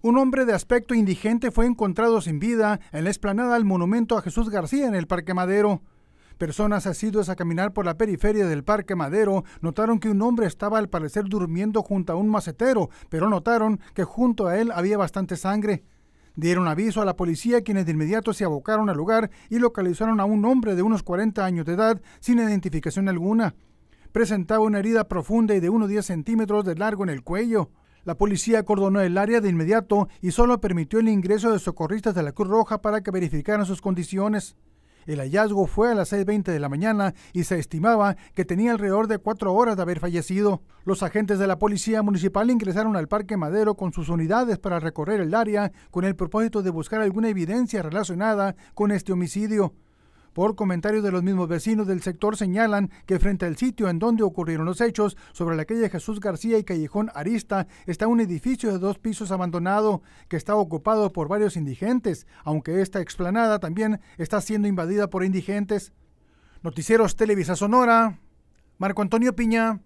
Un hombre de aspecto indigente fue encontrado sin vida en la explanada del monumento a Jesús García en el Parque Madero. Personas asiduas a caminar por la periferia del Parque Madero notaron que un hombre estaba al parecer durmiendo junto a un macetero, pero notaron que junto a él había bastante sangre. Dieron aviso a la policía quienes de inmediato se abocaron al lugar y localizaron a un hombre de unos 40 años de edad sin identificación alguna. Presentaba una herida profunda y de unos 10 centímetros de largo en el cuello. La policía acordonó el área de inmediato y solo permitió el ingreso de socorristas de la Cruz Roja para que verificaran sus condiciones. El hallazgo fue a las 6.20 de la mañana y se estimaba que tenía alrededor de cuatro horas de haber fallecido. Los agentes de la Policía Municipal ingresaron al Parque Madero con sus unidades para recorrer el área con el propósito de buscar alguna evidencia relacionada con este homicidio. Por comentarios de los mismos vecinos del sector señalan que frente al sitio en donde ocurrieron los hechos, sobre la calle Jesús García y Callejón Arista, está un edificio de dos pisos abandonado que está ocupado por varios indigentes, aunque esta explanada también está siendo invadida por indigentes. Noticieros Televisa Sonora, Marco Antonio Piña.